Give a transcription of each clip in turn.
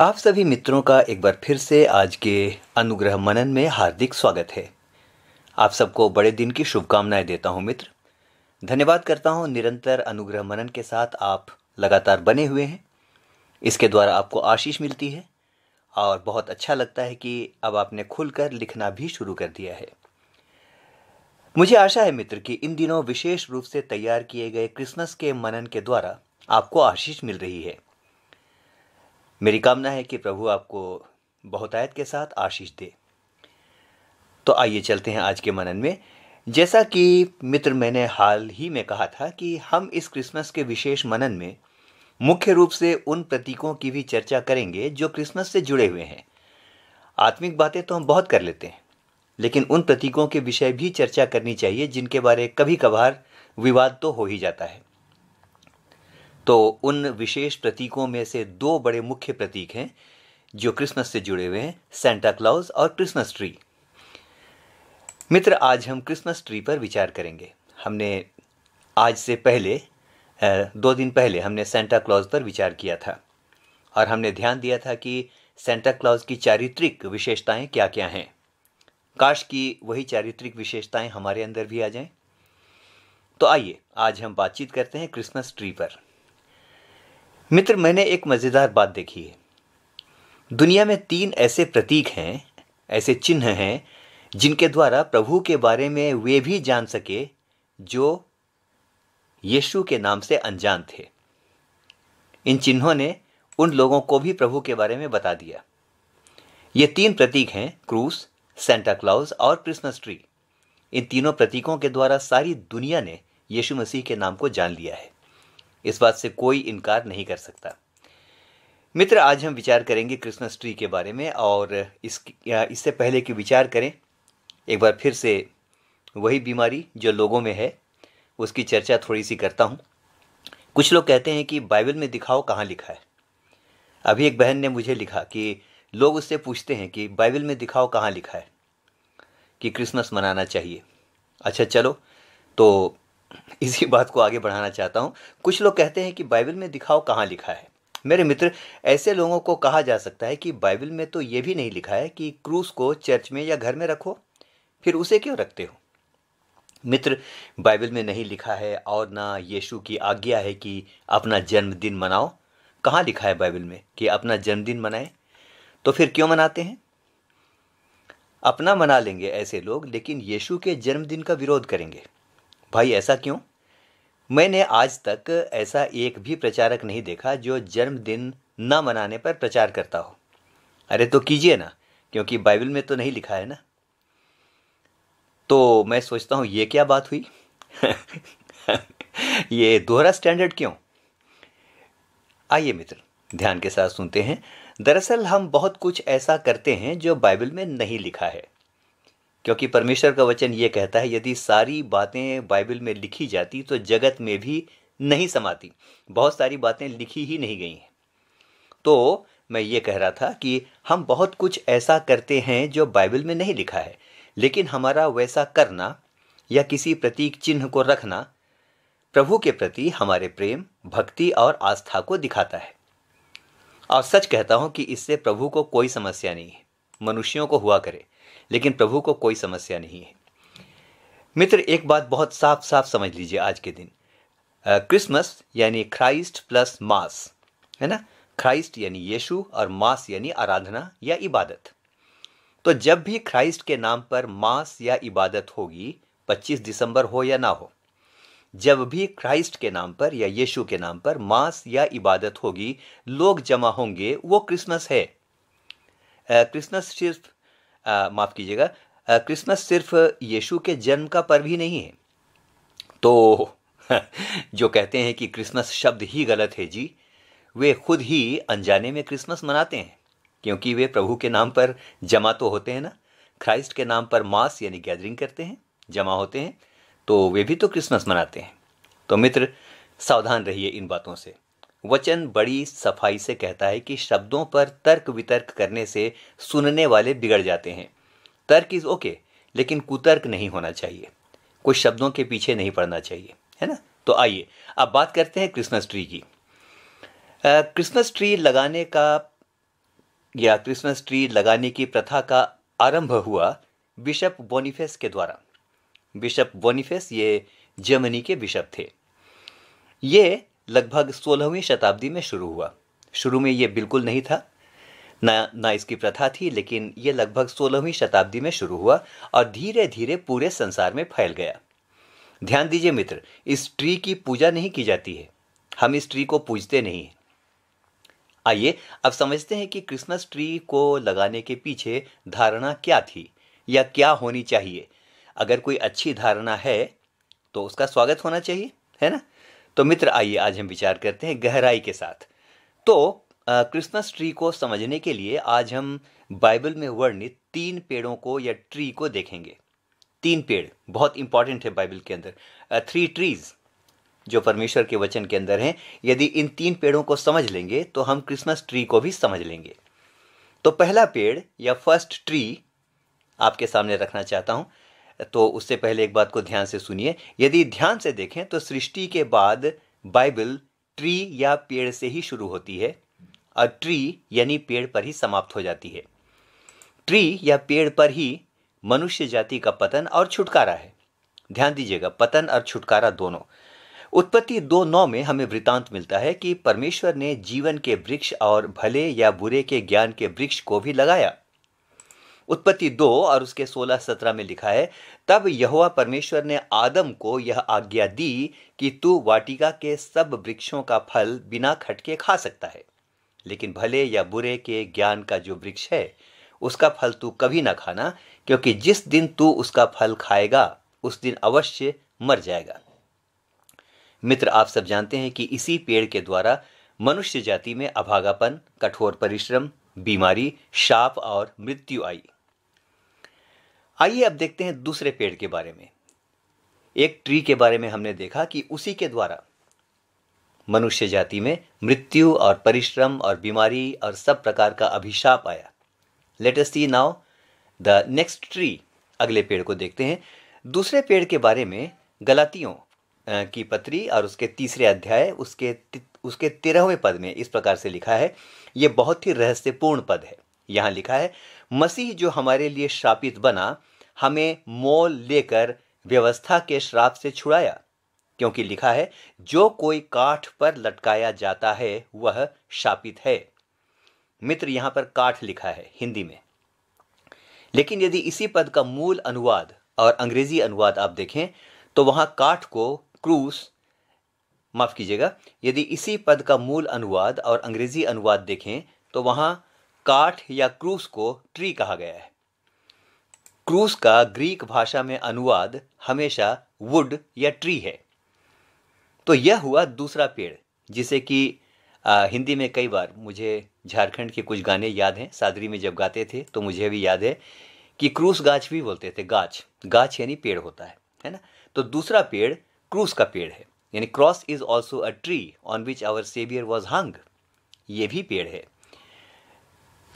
आप सभी मित्रों का एक बार फिर से आज के अनुग्रह मनन में हार्दिक स्वागत है आप सबको बड़े दिन की शुभकामनाएं देता हूं मित्र धन्यवाद करता हूं निरंतर अनुग्रह मनन के साथ आप लगातार बने हुए हैं इसके द्वारा आपको आशीष मिलती है और बहुत अच्छा लगता है कि अब आपने खुलकर लिखना भी शुरू कर दिया है मुझे आशा है मित्र कि इन दिनों विशेष रूप से तैयार किए गए क्रिसमस के मनन के द्वारा आपको आशीष मिल रही है मेरी कामना है कि प्रभु आपको बहुतायत के साथ आशीष दे तो आइए चलते हैं आज के मनन में जैसा कि मित्र मैंने हाल ही में कहा था कि हम इस क्रिसमस के विशेष मनन में मुख्य रूप से उन प्रतीकों की भी चर्चा करेंगे जो क्रिसमस से जुड़े हुए हैं आत्मिक बातें तो हम बहुत कर लेते हैं लेकिन उन प्रतीकों के विषय भी चर्चा करनी चाहिए जिनके बारे कभी कभार विवाद तो हो ही जाता है तो उन विशेष प्रतीकों में से दो बड़े मुख्य प्रतीक हैं जो क्रिसमस से जुड़े हुए हैं सेंटा क्लाउज और क्रिसमस ट्री मित्र आज हम क्रिसमस ट्री पर विचार करेंगे हमने आज से पहले दो दिन पहले हमने सेंटा क्लॉज पर विचार किया था और हमने ध्यान दिया था कि सेंटा क्लॉज की चारित्रिक विशेषताएं क्या क्या हैं काश की वही चारित्रिक विशेषताएं हमारे अंदर भी आ जाएं तो आइए आज हम बातचीत करते हैं क्रिसमस ट्री पर मित्र मैंने एक मज़ेदार बात देखी है दुनिया में तीन ऐसे प्रतीक हैं ऐसे चिन्ह हैं जिनके द्वारा प्रभु के बारे में वे भी जान सके जो यीशु के नाम से अनजान थे इन चिन्हों ने उन लोगों को भी प्रभु के बारे में बता दिया ये तीन प्रतीक हैं क्रूस सेंटा क्लाउज और क्रिसमस ट्री इन तीनों प्रतीकों के द्वारा सारी दुनिया ने यीशु मसीह के नाम को जान लिया है इस बात से कोई इनकार नहीं कर सकता मित्र आज हम विचार करेंगे क्रिसमस ट्री के बारे में और इस इससे पहले कि विचार करें एक बार फिर से वही बीमारी जो लोगों में है उसकी चर्चा थोड़ी सी करता हूँ कुछ लोग कहते हैं कि बाइबल में दिखाओ कहाँ लिखा है अभी एक बहन ने मुझे लिखा कि लोग उससे पूछते हैं कि बाइबल में दिखाओ कहाँ लिखा है कि क्रिसमस मनाना चाहिए अच्छा चलो तो इसी बात को आगे बढ़ाना चाहता हूँ कुछ लोग कहते हैं कि बाइबल में दिखाओ कहाँ लिखा है मेरे मित्र ऐसे लोगों को कहा जा सकता है कि बाइबल में तो ये भी नहीं लिखा है कि क्रूस को चर्च में या घर में रखो फिर उसे क्यों रखते हो मित्र बाइबल में नहीं लिखा है और ना यीशु की आज्ञा है कि अपना जन्मदिन मनाओ कहाँ लिखा है बाइबल में कि अपना जन्मदिन मनाएं तो फिर क्यों मनाते हैं अपना मना लेंगे ऐसे लोग लेकिन यीशु के जन्मदिन का विरोध करेंगे भाई ऐसा क्यों मैंने आज तक ऐसा एक भी प्रचारक नहीं देखा जो जन्मदिन न मनाने पर प्रचार करता हो अरे तो कीजिए ना क्योंकि बाइबल में तो नहीं लिखा है ना तो मैं सोचता हूँ ये क्या बात हुई ये दोहरा स्टैंडर्ड क्यों आइए मित्र ध्यान के साथ सुनते हैं दरअसल हम बहुत कुछ ऐसा करते हैं जो बाइबल में नहीं लिखा है क्योंकि परमेश्वर का वचन ये कहता है यदि सारी बातें बाइबल में लिखी जाती तो जगत में भी नहीं समाती बहुत सारी बातें लिखी ही नहीं गई हैं तो मैं ये कह रहा था कि हम बहुत कुछ ऐसा करते हैं जो बाइबल में नहीं लिखा है लेकिन हमारा वैसा करना या किसी प्रतीक चिन्ह को रखना प्रभु के प्रति हमारे प्रेम भक्ति और आस्था को दिखाता है और सच कहता हूँ कि इससे प्रभु को कोई समस्या नहीं है मनुष्यों को हुआ करे लेकिन प्रभु को कोई समस्या नहीं है मित्र एक बात बहुत साफ साफ समझ लीजिए आज के दिन क्रिसमस यानी क्राइस्ट प्लस मास है ना क्राइस्ट यानी यीशु और मास यानी आराधना या इबादत तो जब भी क्राइस्ट के नाम पर मास या इबादत होगी 25 दिसंबर हो या ना हो जब भी क्राइस्ट के नाम पर या यीशु के नाम पर मास या इबादत होगी लोग जमा होंगे वो क्रिसमस है क्रिसमस सिर्फ माफ़ कीजिएगा क्रिसमस सिर्फ यीशु के जन्म का पर्व ही नहीं है तो जो कहते हैं कि क्रिसमस शब्द ही गलत है जी वे खुद ही अनजाने में क्रिसमस मनाते हैं क्योंकि वे प्रभु के नाम पर जमा तो होते हैं ना क्राइस्ट के नाम पर मास यानी गैदरिंग करते हैं जमा होते हैं तो वे भी तो क्रिसमस मनाते हैं तो मित्र सावधान रहिए इन बातों से वचन बड़ी सफाई से कहता है कि शब्दों पर तर्क वितर्क करने से सुनने वाले बिगड़ जाते हैं तर्क इज़ ओके लेकिन कुतर्क नहीं होना चाहिए कुछ शब्दों के पीछे नहीं पड़ना चाहिए है ना तो आइए अब बात करते हैं क्रिसमस ट्री की क्रिसमस ट्री लगाने का या क्रिसमस ट्री लगाने की प्रथा का आरंभ हुआ बिशप बोनिफेस के द्वारा बिशप बोनिफेस ये जर्मनी के बिशप थे ये लगभग सोलहवीं शताब्दी में शुरू हुआ शुरू में ये बिल्कुल नहीं था ना ना इसकी प्रथा थी लेकिन ये लगभग सोलहवीं शताब्दी में शुरू हुआ और धीरे धीरे पूरे संसार में फैल गया ध्यान दीजिए मित्र इस ट्री की पूजा नहीं की जाती है हम इस ट्री को पूजते नहीं हैं आइए अब समझते हैं कि क्रिसमस ट्री को लगाने के पीछे धारणा क्या थी या क्या होनी चाहिए अगर कोई अच्छी धारणा है तो उसका स्वागत होना चाहिए है ना तो मित्र आइए आज हम विचार करते हैं गहराई के साथ तो क्रिसमस ट्री को समझने के लिए आज हम बाइबल में वर्णित तीन पेड़ों को या ट्री को देखेंगे तीन पेड़ बहुत इंपॉर्टेंट है बाइबल के अंदर थ्री ट्रीज जो परमेश्वर के वचन के अंदर हैं यदि इन तीन पेड़ों को समझ लेंगे तो हम क्रिसमस ट्री को भी समझ लेंगे तो पहला पेड़ या फर्स्ट ट्री आपके सामने रखना चाहता हूं तो उससे पहले एक बात को ध्यान से सुनिए यदि ध्यान से देखें तो सृष्टि के बाद बाइबल ट्री या पेड़ से ही शुरू होती है और ट्री यानी पेड़ पर ही समाप्त हो जाती है ट्री या पेड़ पर ही मनुष्य जाति का पतन और छुटकारा है ध्यान दीजिएगा पतन और छुटकारा दोनों उत्पत्ति दो नौ में हमें वृतांत मिलता है कि परमेश्वर ने जीवन के वृक्ष और भले या बुरे के ज्ञान के वृक्ष को भी लगाया उत्पत्ति दो और उसके सोलह सत्रह में लिखा है तब यहुआ परमेश्वर ने आदम को यह आज्ञा दी कि तू वाटिका के सब वृक्षों का फल बिना खटके खा सकता है लेकिन भले या बुरे के ज्ञान का जो वृक्ष है उसका फल तू कभी ना खाना क्योंकि जिस दिन तू उसका फल खाएगा उस दिन अवश्य मर जाएगा मित्र आप सब जानते हैं कि इसी पेड़ के द्वारा मनुष्य जाति में अभागापन कठोर परिश्रम बीमारी शाप और मृत्यु आई आइए अब देखते हैं दूसरे पेड़ के बारे में एक ट्री के बारे में हमने देखा कि उसी के द्वारा मनुष्य जाति में मृत्यु और परिश्रम और बीमारी और सब प्रकार का अभिशाप आया latest see now the next tree अगले पेड़ को देखते हैं दूसरे पेड़ के बारे में गलातियों की पत्री और उसके तीसरे अध्याय उसके उसके तेरहवें पद में इस प्रकार से लिखा है ये बहुत ही रहस्यपूर्ण पद है यहाँ लिखा है मसीह जो हमारे लिए श्रापित बना हमें मोल लेकर व्यवस्था के श्राप से छुड़ाया क्योंकि लिखा है जो कोई काठ पर लटकाया जाता है वह शापित है मित्र यहां पर काठ लिखा है हिंदी में लेकिन यदि इसी पद का मूल अनुवाद और अंग्रेजी अनुवाद आप देखें तो वहां काठ को क्रूस माफ कीजिएगा यदि इसी पद का मूल अनुवाद और अंग्रेजी अनुवाद देखें तो वहां काठ या क्रूस को ट्री कहा गया है क्रूस का ग्रीक भाषा में अनुवाद हमेशा वुड या ट्री है तो यह हुआ दूसरा पेड़ जिसे कि हिंदी में कई बार मुझे झारखंड के कुछ गाने याद हैं सादरी में जब गाते थे तो मुझे भी याद है कि क्रूस गाछ भी बोलते थे गाछ गाछ यानी पेड़ होता है है ना तो दूसरा पेड़ क्रूस का पेड़ है यानी cross is also a tree on which our saviour was hung ये भी पेड़ है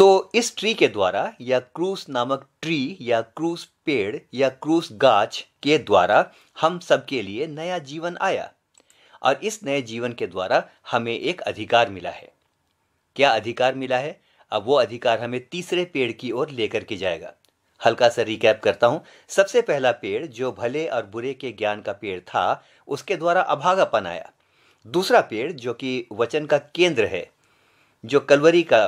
तो इस ट्री के द्वारा या क्रूस नामक ट्री या क्रूस पेड़ या क्रूस गाछ के द्वारा हम सबके लिए नया जीवन आया और इस नए जीवन के द्वारा हमें एक अधिकार मिला है क्या अधिकार मिला है अब वो अधिकार हमें तीसरे पेड़ की ओर लेकर के जाएगा हल्का सा रिकैप करता हूँ सबसे पहला पेड़ जो भले और बुरे के ज्ञान का पेड़ था उसके द्वारा अभागापन आया दूसरा पेड़ जो कि वचन का केंद्र है जो कलवरी का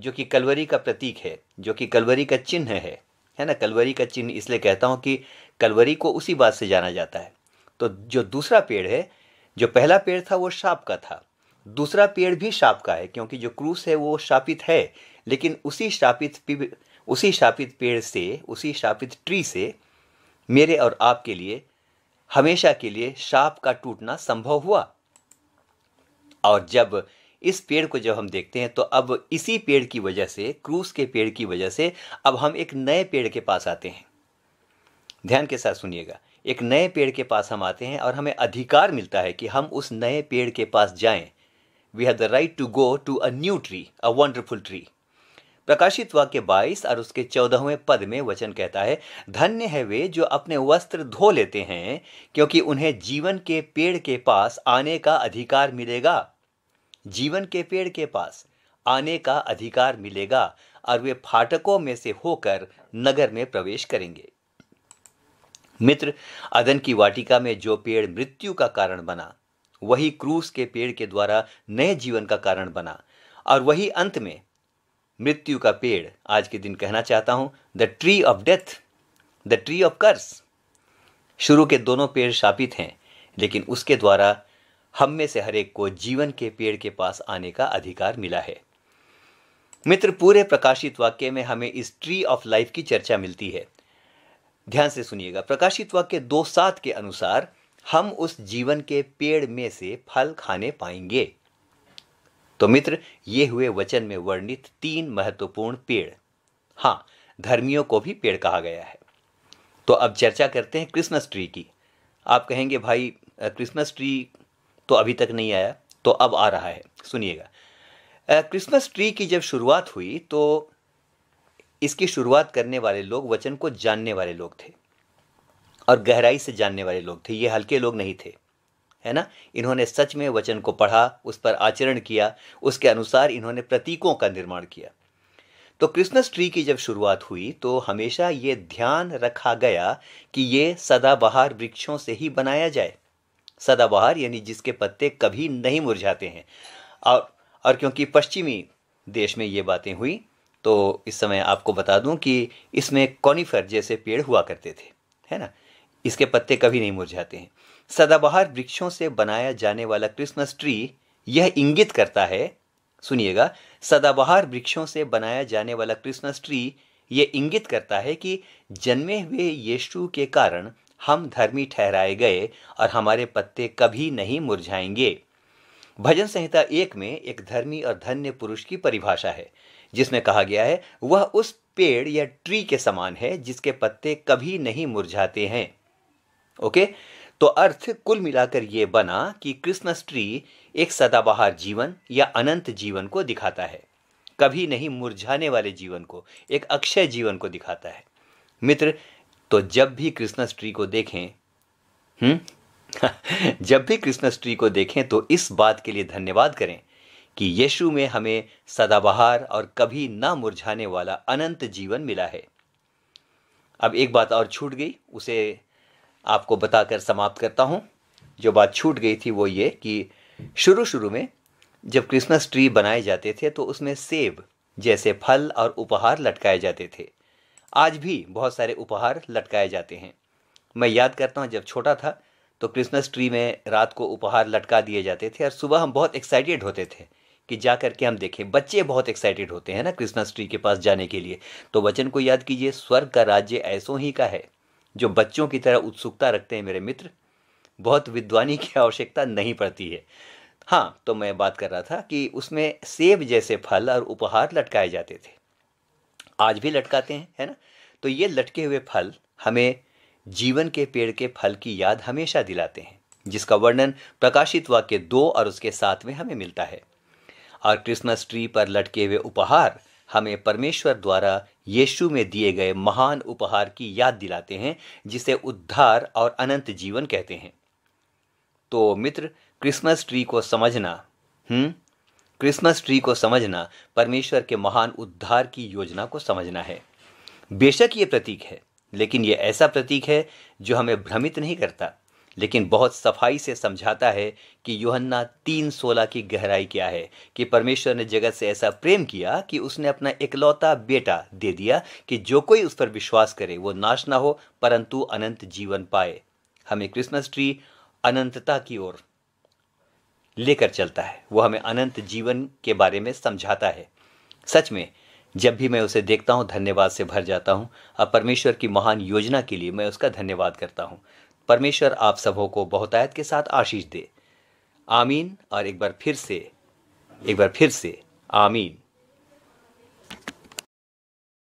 जो कि कलवरी का प्रतीक है जो कि कलवरी का चिन्ह है है ना कलवरी का चिन्ह इसलिए कहता हूँ कि कलवरी को उसी बात से जाना जाता है तो जो दूसरा पेड़ है जो पहला पेड़ था वो शाप का था दूसरा पेड़ भी शाप का है क्योंकि जो क्रूस है वो शापित है लेकिन उसी शापित उसी शापित पेड़ से उसी शापित ट्री से मेरे और आपके लिए हमेशा के लिए शाप का टूटना संभव हुआ और जब इस पेड़ को जब हम देखते हैं तो अब इसी पेड़ की वजह से क्रूस के पेड़ की वजह से अब हम एक नए पेड़ के पास आते हैं ध्यान के साथ सुनिएगा एक नए पेड़ के पास हम आते हैं और हमें अधिकार मिलता है कि हम उस नए पेड़ के पास जाएं we have the right to go to a new tree a wonderful tree प्रकाशित वाक्य बाईस और उसके चौदहवें पद में वचन कहता है धन्य है वे जो अपने वस्त्र धो लेते हैं क्योंकि उन्हें जीवन के पेड़ के पास आने का अधिकार मिलेगा जीवन के पेड़ के पास आने का अधिकार मिलेगा और वे फाटकों में से होकर नगर में प्रवेश करेंगे मित्र अदन की वाटिका में जो पेड़ मृत्यु का कारण बना वही क्रूस के पेड़ के द्वारा नए जीवन का कारण बना और वही अंत में मृत्यु का पेड़ आज के दिन कहना चाहता हूं the tree of death the tree of curse शुरू के दोनों पेड़ शापित हैं लेकिन उसके द्वारा हम में से हरेक को जीवन के पेड़ के पास आने का अधिकार मिला है मित्र पूरे प्रकाशित वाक्य में हमें इस ट्री ऑफ लाइफ की चर्चा मिलती है ध्यान से सुनिएगा प्रकाशित वाक्य दो सात के अनुसार हम उस जीवन के पेड़ में से फल खाने पाएंगे तो मित्र ये हुए वचन में वर्णित तीन महत्वपूर्ण पेड़ हाँ धर्मियों को भी पेड़ कहा गया है तो अब चर्चा करते हैं क्रिसमस ट्री की आप कहेंगे भाई क्रिसमस ट्री तो अभी तक नहीं आया तो अब आ रहा है सुनिएगा क्रिसमस ट्री की जब शुरुआत हुई तो इसकी शुरुआत करने वाले लोग वचन को जानने वाले लोग थे और गहराई से जानने वाले लोग थे ये हल्के लोग नहीं थे है ना इन्होंने सच में वचन को पढ़ा उस पर आचरण किया उसके अनुसार इन्होंने प्रतीकों का निर्माण किया तो क्रिसमस ट्री की जब शुरुआत हुई तो हमेशा ये ध्यान रखा गया कि ये सदाबहार वृक्षों से ही बनाया जाए सदाबहार यानी जिसके पत्ते कभी नहीं मुरझाते हैं और और क्योंकि पश्चिमी देश में ये बातें हुई तो इस समय आपको बता दूं कि इसमें कॉनिफर जैसे पेड़ हुआ करते थे है ना इसके पत्ते कभी नहीं मुरझाते हैं सदाबहार वृक्षों से बनाया जाने वाला क्रिसमस ट्री यह इंगित करता है सुनिएगा सदाबहार वृक्षों से बनाया जाने वाला क्रिसमस ट्री ये इंगित करता है कि जन्मे हुए यीशु के कारण हम धर्मी ठहराए गए और हमारे पत्ते कभी नहीं मुरझाएंगे भजन संहिता एक में एक धर्मी और धन्य पुरुष की परिभाषा है जिसमें कहा गया है वह उस पेड़ या ट्री के समान है जिसके पत्ते कभी नहीं मुरझाते हैं ओके तो अर्थ कुल मिलाकर यह बना कि क्रिसमस ट्री एक सदाबहार जीवन या अनंत जीवन को दिखाता है कभी नहीं मुरझाने वाले जीवन को एक अक्षय जीवन को दिखाता है मित्र तो जब भी क्रिसमस ट्री को देखें हम्म? जब भी क्रिसमस ट्री को देखें तो इस बात के लिए धन्यवाद करें कि यीशु में हमें सदाबहार और कभी ना मुरझाने वाला अनंत जीवन मिला है अब एक बात और छूट गई उसे आपको बताकर समाप्त करता हूँ जो बात छूट गई थी वो ये कि शुरू शुरू में जब क्रिसमस ट्री बनाए जाते थे तो उसमें सेब जैसे फल और उपहार लटकाए जाते थे आज भी बहुत सारे उपहार लटकाए जाते हैं मैं याद करता हूँ जब छोटा था तो क्रिसमस ट्री में रात को उपहार लटका दिए जाते थे और सुबह हम बहुत एक्साइटेड होते थे कि जा कर के हम देखें बच्चे बहुत एक्साइटेड होते हैं ना क्रिसमस ट्री के पास जाने के लिए तो वचन को याद कीजिए स्वर्ग का राज्य ऐसों ही का है जो बच्चों की तरह उत्सुकता रखते हैं मेरे मित्र बहुत विद्वानी की आवश्यकता नहीं पड़ती है हाँ तो मैं बात कर रहा था कि उसमें सेब जैसे फल और उपहार लटकाए जाते थे आज भी लटकाते हैं है ना तो ये लटके हुए फल हमें जीवन के पेड़ के फल की याद हमेशा दिलाते हैं जिसका वर्णन प्रकाशित वाक्य दो और उसके साथ में हमें मिलता है और क्रिसमस ट्री पर लटके हुए उपहार हमें परमेश्वर द्वारा यीशु में दिए गए महान उपहार की याद दिलाते हैं जिसे उद्धार और अनंत जीवन कहते हैं तो मित्र क्रिसमस ट्री को समझना हम्म क्रिसमस ट्री को समझना परमेश्वर के महान उद्धार की योजना को समझना है बेशक ये प्रतीक है लेकिन ये ऐसा प्रतीक है जो हमें भ्रमित नहीं करता लेकिन बहुत सफाई से समझाता है कि योहन्ना तीन सोलह की गहराई क्या है कि परमेश्वर ने जगत से ऐसा प्रेम किया कि उसने अपना इकलौता बेटा दे दिया कि जो कोई उस पर विश्वास करे वो नाश ना हो परंतु अनंत जीवन पाए हमें क्रिसमस ट्री अनंतता की ओर लेकर चलता है वह हमें अनंत जीवन के बारे में समझाता है सच में जब भी मैं उसे देखता हूँ धन्यवाद से भर जाता हूँ अब परमेश्वर की महान योजना के लिए मैं उसका धन्यवाद करता हूँ परमेश्वर आप सबों को बहुतायत के साथ आशीष दे आमीन और एक बार फिर से एक बार फिर से आमीन